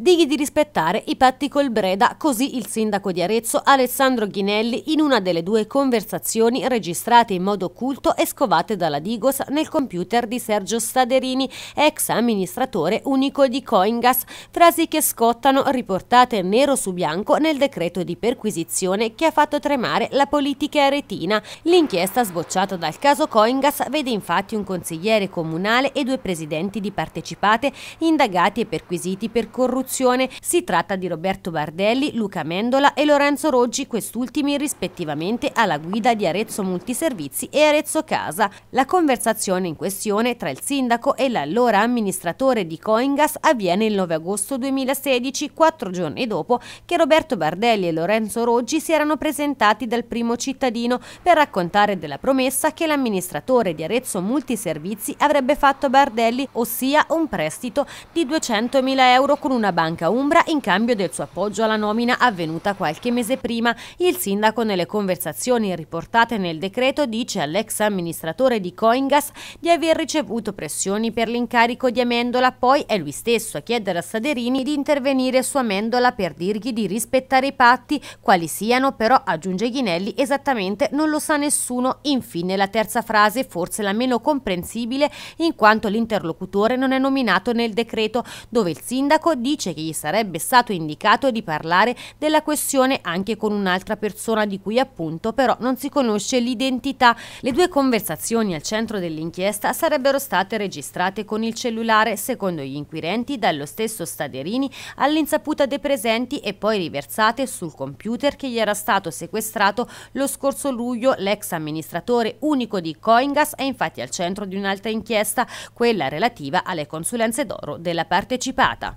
digli di rispettare i patti col Breda, così il sindaco di Arezzo Alessandro Ghinelli in una delle due conversazioni registrate in modo occulto e scovate dalla Digos nel computer di Sergio Staderini, ex amministratore unico di Coingas, frasi che scottano riportate nero su bianco nel decreto di perquisizione che ha fatto tremare la politica aretina. L'inchiesta sbocciata dal caso Coingas vede infatti un consigliere comunale e due presidenti di partecipate indagati e perquisiti per corruzione produzione. Si tratta di Roberto Bardelli, Luca Mendola e Lorenzo Roggi, quest'ultimi rispettivamente alla guida di Arezzo Multiservizi e Arezzo Casa. La conversazione in questione tra il sindaco e l'allora amministratore di Coingas avviene il 9 agosto 2016, quattro giorni dopo che Roberto Bardelli e Lorenzo Roggi si erano presentati dal primo cittadino per raccontare della promessa che l'amministratore di Arezzo Multiservizi avrebbe fatto a Bardelli, ossia un prestito di 200.000 euro con una Banca Umbra in cambio del suo appoggio alla nomina avvenuta qualche mese prima. Il sindaco nelle conversazioni riportate nel decreto dice all'ex amministratore di Coingas di aver ricevuto pressioni per l'incarico di Amendola, poi è lui stesso a chiedere a Saderini di intervenire su Amendola per dirgli di rispettare i patti, quali siano però, aggiunge Ghinelli, esattamente non lo sa nessuno. Infine la terza frase, forse la meno comprensibile, in quanto l'interlocutore non è nominato nel decreto, dove il sindaco dice dice che gli sarebbe stato indicato di parlare della questione anche con un'altra persona di cui appunto però non si conosce l'identità. Le due conversazioni al centro dell'inchiesta sarebbero state registrate con il cellulare, secondo gli inquirenti, dallo stesso Staderini all'insaputa dei presenti e poi riversate sul computer che gli era stato sequestrato lo scorso luglio. L'ex amministratore unico di Coingas è infatti al centro di un'altra inchiesta, quella relativa alle consulenze d'oro della partecipata.